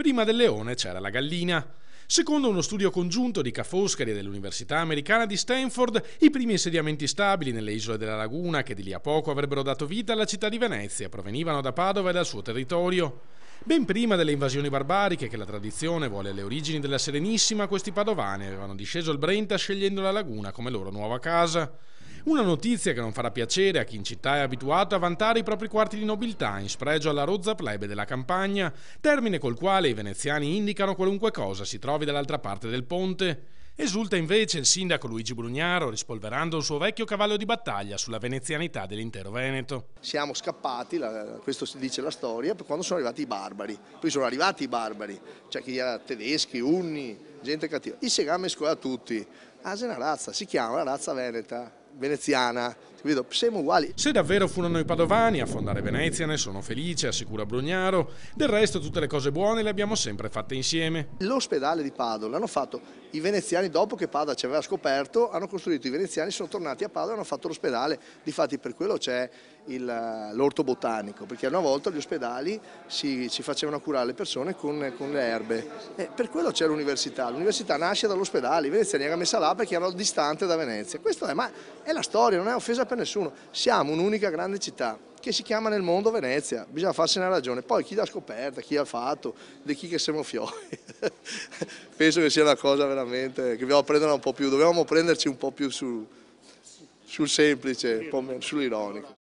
Prima del leone c'era la gallina. Secondo uno studio congiunto di Ca' Foscari e dell'Università Americana di Stanford, i primi insediamenti stabili nelle isole della laguna, che di lì a poco avrebbero dato vita alla città di Venezia, provenivano da Padova e dal suo territorio. Ben prima delle invasioni barbariche che la tradizione vuole alle origini della Serenissima, questi padovani avevano disceso il Brenta scegliendo la laguna come loro nuova casa. Una notizia che non farà piacere a chi in città è abituato a vantare i propri quarti di nobiltà in spregio alla rozza plebe della campagna, termine col quale i veneziani indicano qualunque cosa si trovi dall'altra parte del ponte. Esulta invece il sindaco Luigi Brugnaro rispolverando il suo vecchio cavallo di battaglia sulla venezianità dell'intero Veneto. Siamo scappati, questo si dice la storia, quando sono arrivati i barbari. Poi sono arrivati i barbari, cioè chi era tedeschi, unni, gente cattiva. Il segame scuola tutti. Ah, c'è una razza, si chiama la razza veneta veneziana capito? Siamo uguali. Se davvero furono i padovani a fondare Venezia, ne sono felice, assicura Brugnaro. Del resto tutte le cose buone le abbiamo sempre fatte insieme. L'ospedale di Padova l'hanno fatto i veneziani dopo che Padova ci aveva scoperto, hanno costruito i veneziani, sono tornati a Padova e hanno fatto l'ospedale. Difatti per quello c'è l'orto botanico, perché una volta gli ospedali si, si facevano curare le persone con, con le erbe. E per quello c'è l'università, l'università nasce dall'ospedale, i veneziani erano messa là perché erano distante da Venezia. Questa è, ma è la storia, non è offesa per nessuno, siamo un'unica grande città che si chiama nel mondo Venezia, bisogna farsene ragione, poi chi l'ha scoperta, chi l'ha fatto, di chi che siamo fiori, penso che sia una cosa veramente che dobbiamo prendere un po' più, dobbiamo prenderci un po' più su, sul semplice, un po' meno, sull'ironico.